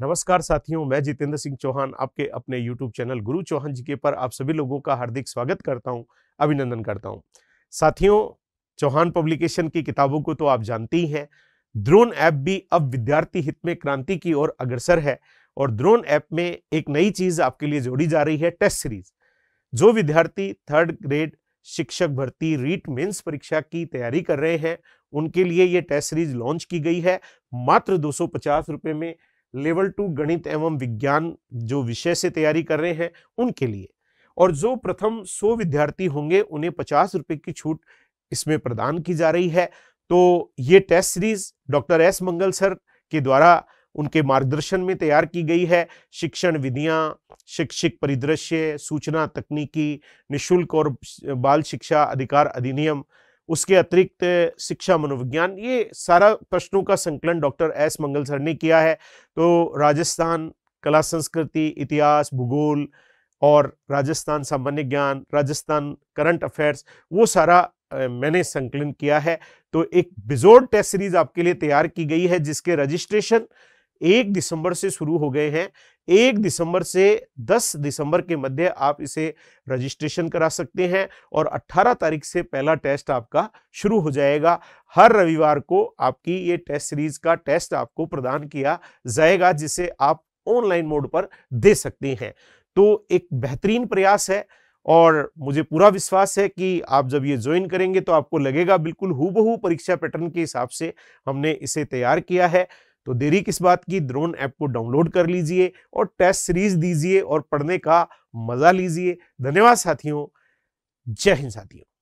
नमस्कार साथियों मैं जितेंद्र सिंह चौहान आपके अपने YouTube चैनल गुरु चौहान जी के पर आप सभी लोगों का हार्दिक स्वागत करता हूं, अभिनंदन करता हूं। साथियों चौहान पब्लिकेशन की किताबों को तो आप जानती हैं ड्रोन ऐप भी अब विद्यार्थी हित में क्रांति की ओर अग्रसर है और ड्रोन ऐप में एक नई चीज आपके लिए जोड़ी जा रही है टेस्ट सीरीज जो विद्यार्थी थर्ड ग्रेड शिक्षक भर्ती रीट मेन्स परीक्षा की तैयारी कर रहे हैं उनके लिए ये टेस्ट सीरीज लॉन्च की गई है मात्र दो सौ में लेवल टू गणित एवं विज्ञान जो विषय से तैयारी कर रहे हैं उनके लिए और जो प्रथम सौ विद्यार्थी होंगे उन्हें पचास रुपए की छूट इसमें प्रदान की जा रही है तो ये test series doctor S Mangal sir के द्वारा उनके मार्गदर्शन में तैयार की गई है शिक्षण विधियां शिक्षिक परिदृश्य सूचना तकनीकी निशुल्क और बाल शिक्षा अधिकार अधिनियम उसके अतिरिक्त शिक्षा मनोविज्ञान ये सारा प्रश्नों का संकलन डॉक्टर एस मंगल सर ने किया है तो राजस्थान कला संस्कृति इतिहास भूगोल और राजस्थान सामान्य ज्ञान राजस्थान करंट अफेयर्स वो सारा मैंने संकलन किया है तो एक बिजोर टेस्ट सीरीज आपके लिए तैयार की गई है जिसके रजिस्ट्रेशन एक दिसंबर से शुरू हो गए हैं एक दिसंबर से 10 दिसंबर के मध्य आप इसे रजिस्ट्रेशन करा सकते हैं और 18 तारीख से पहला टेस्ट आपका शुरू हो जाएगा हर रविवार को आपकी ये टेस्ट सीरीज का टेस्ट आपको प्रदान किया जाएगा जिसे आप ऑनलाइन मोड पर दे सकते हैं तो एक बेहतरीन प्रयास है और मुझे पूरा विश्वास है कि आप जब ये ज्वाइन करेंगे तो आपको लगेगा बिल्कुल हु परीक्षा पैटर्न के हिसाब से हमने इसे तैयार किया है तो देरी किस बात की ड्रोन ऐप को डाउनलोड कर लीजिए और टेस्ट सीरीज दीजिए और पढ़ने का मजा लीजिए धन्यवाद साथियों जय हिंद साथियों